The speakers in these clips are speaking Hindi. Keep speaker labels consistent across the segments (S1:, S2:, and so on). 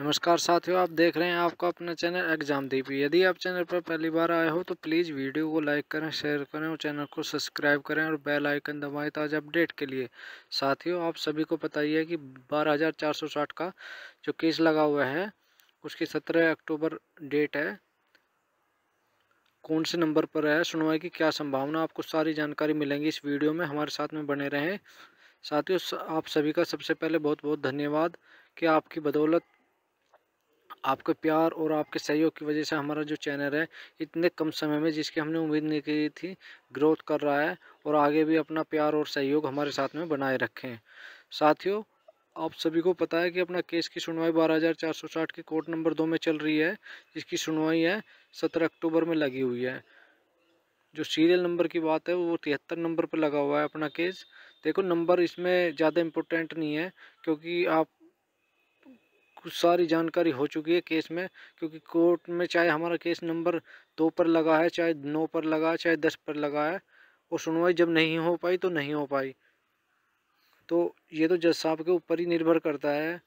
S1: नमस्कार साथियों आप देख रहे हैं आपका अपना चैनल एग्जाम दीप यदि आप चैनल पर पहली बार आए हो तो प्लीज़ वीडियो को लाइक करें शेयर करें और चैनल को सब्सक्राइब करें और बेल आइकन दबाएं ताज़ा अपडेट के लिए साथियों आप सभी को पता ही है कि 12,460 का जो केस लगा हुआ है उसकी 17 अक्टूबर डेट है कौन से नंबर पर है सुनवाई की क्या संभावना आपको सारी जानकारी मिलेंगी इस वीडियो में हमारे साथ में बने रहें साथियों आप सभी का सबसे पहले बहुत बहुत धन्यवाद कि आपकी बदौलत आपके प्यार और आपके सहयोग की वजह से हमारा जो चैनल है इतने कम समय में जिसकी हमने उम्मीद नहीं की थी ग्रोथ कर रहा है और आगे भी अपना प्यार और सहयोग हमारे साथ में बनाए रखें साथियों आप सभी को पता है कि अपना केस की सुनवाई 12,460 की कोर्ट नंबर दो में चल रही है जिसकी सुनवाई है 17 अक्टूबर में लगी हुई है जो सीरियल नंबर की बात है वो तिहत्तर नंबर पर लगा हुआ है अपना केस देखो नंबर इसमें ज़्यादा इम्पोर्टेंट नहीं है क्योंकि आप सारी जानकारी हो चुकी है केस में क्योंकि कोर्ट में चाहे हमारा केस नंबर दो पर लगा है चाहे नौ पर लगा है चाहे दस पर लगा है और सुनवाई जब नहीं हो पाई तो नहीं हो पाई तो ये तो जज साहब के ऊपर ही निर्भर करता है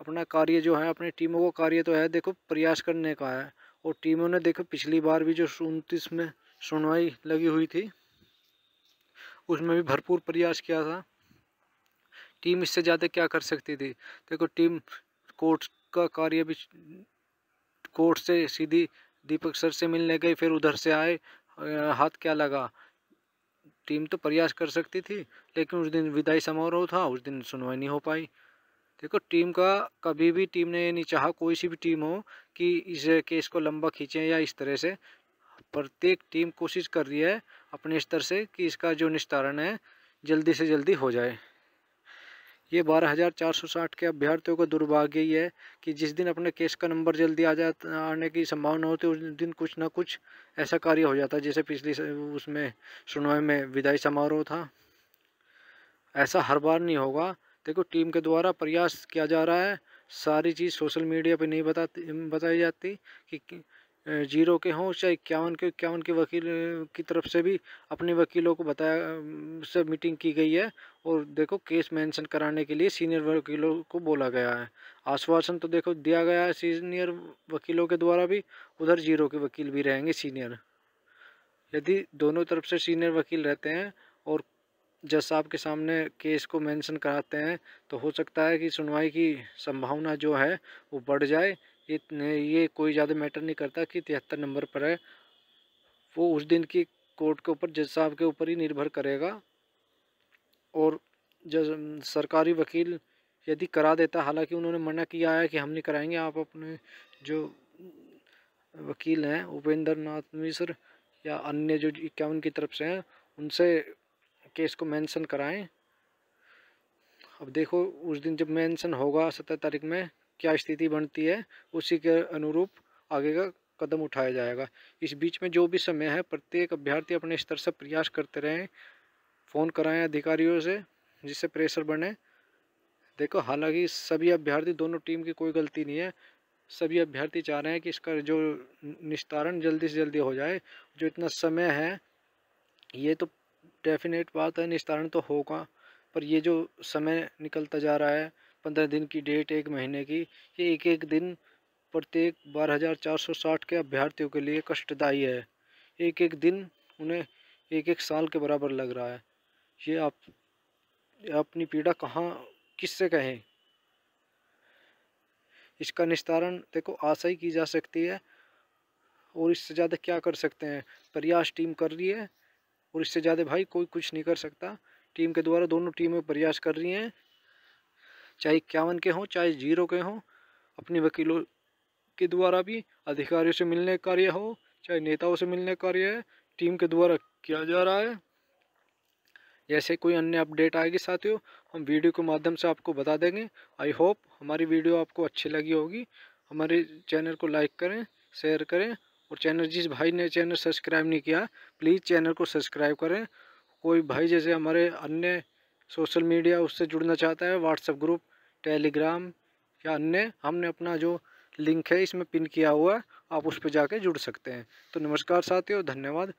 S1: अपना कार्य जो है अपनी टीमों का कार्य तो है देखो प्रयास करने का है और टीमों ने देखो पिछली बार भी जो उनतीस में सुनवाई लगी हुई थी उसमें भी भरपूर प्रयास किया था टीम इससे ज़्यादा क्या कर सकती थी देखो टीम कोर्ट का कार्य भी कोर्ट से सीधी दीपक सर से मिलने गई फिर उधर से आए हाथ क्या लगा टीम तो प्रयास कर सकती थी लेकिन उस दिन विदाई समारोह था उस दिन सुनवाई नहीं हो पाई देखो टीम का कभी भी टीम ने ये नहीं चाहा कोई सी भी टीम हो कि इस केस को लंबा खींचें या इस तरह से प्रत्येक टीम कोशिश कर रही है अपने स्तर से कि इसका जो निस्तारण है जल्दी से जल्दी हो जाए ये बारह हज़ार चार सौ साठ के अभ्यर्थियों का दुर्भाग्य ही है कि जिस दिन अपने केस का नंबर जल्दी आ जा आने की संभावना होती उस दिन कुछ ना कुछ ऐसा कार्य हो जाता जैसे पिछली उसमें सुनवाई में विदाई समारोह था ऐसा हर बार नहीं होगा देखो टीम के द्वारा प्रयास किया जा रहा है सारी चीज़ सोशल मीडिया पे नहीं बताती बताई जाती कि जीरो के हों चाहे इक्यावन के इक्यावन के वकील की तरफ से भी अपने वकीलों को बताया से मीटिंग की गई है और देखो केस मेंशन कराने के लिए सीनियर वकीलों को बोला गया है आश्वासन तो देखो दिया गया है सीनियर वकीलों के द्वारा भी उधर जीरो के वकील भी रहेंगे सीनियर यदि दोनों तरफ से सीनियर वकील रहते हैं और जज साहब के सामने केस को मेंशन कराते हैं तो हो सकता है कि सुनवाई की संभावना जो है वो बढ़ जाए ये ये कोई ज़्यादा मैटर नहीं करता कि तिहत्तर नंबर पर है वो उस दिन की कोर्ट के ऊपर जज साहब के ऊपर ही निर्भर करेगा और जज सरकारी वकील यदि करा देता हालांकि उन्होंने मना किया है कि हम नहीं कराएंगे आप अपने जो वकील हैं उपेंद्र नाथ मिश्र या अन्य जो इक्यावन की तरफ से हैं उनसे केस को मेंशन कराएं अब देखो उस दिन जब मेंशन होगा सत्रह तारीख में क्या स्थिति बनती है उसी के अनुरूप आगे का कदम उठाया जाएगा इस बीच में जो भी समय है प्रत्येक अभ्यर्थी अपने स्तर से प्रयास करते रहें फ़ोन कराएं अधिकारियों से जिससे प्रेशर बने देखो हालांकि सभी अभ्यर्थी दोनों टीम की कोई गलती नहीं है सभी अभ्यर्थी चाह रहे हैं कि इसका जो निस्तारण जल्दी से जल्दी हो जाए जो इतना समय है ये तो डेफिनेट बात है निस्तारण तो होगा पर ये जो समय निकलता जा रहा है पंद्रह दिन की डेट एक महीने की ये एक एक दिन प्रत्येक बारह हज़ार चार सौ साठ के अभ्यर्थियों के लिए कष्टदायी है एक एक दिन उन्हें एक एक साल के बराबर लग रहा है ये आप अपनी पीड़ा कहाँ किससे कहें इसका निस्तारण देखो आशा ही की जा सकती है और इससे ज़्यादा क्या कर सकते हैं प्रयास टीम कर रही है और इससे ज़्यादा भाई कोई कुछ नहीं कर सकता टीम के द्वारा दोनों टीमें प्रयास कर रही हैं चाहे इक्यावन के हों चाहे जीरो के हों अपने वकीलों के द्वारा भी अधिकारियों से मिलने का कार्य हो चाहे नेताओं से मिलने का कार्य है टीम के द्वारा किया जा रहा है जैसे कोई अन्य अपडेट आएगी साथियों हम वीडियो के माध्यम से आपको बता देंगे आई होप हमारी वीडियो आपको अच्छी लगी होगी हमारे चैनल को लाइक करें शेयर करें और चैनल जिस भाई ने चैनल सब्सक्राइब नहीं किया प्लीज़ चैनल को सब्सक्राइब करें कोई भाई जैसे हमारे अन्य सोशल मीडिया उससे जुड़ना चाहता है व्हाट्सएप ग्रुप टेलीग्राम या अन्य हमने अपना जो लिंक है इसमें पिन किया हुआ है आप उस पर जाके जुड़ सकते हैं तो नमस्कार साथियों धन्यवाद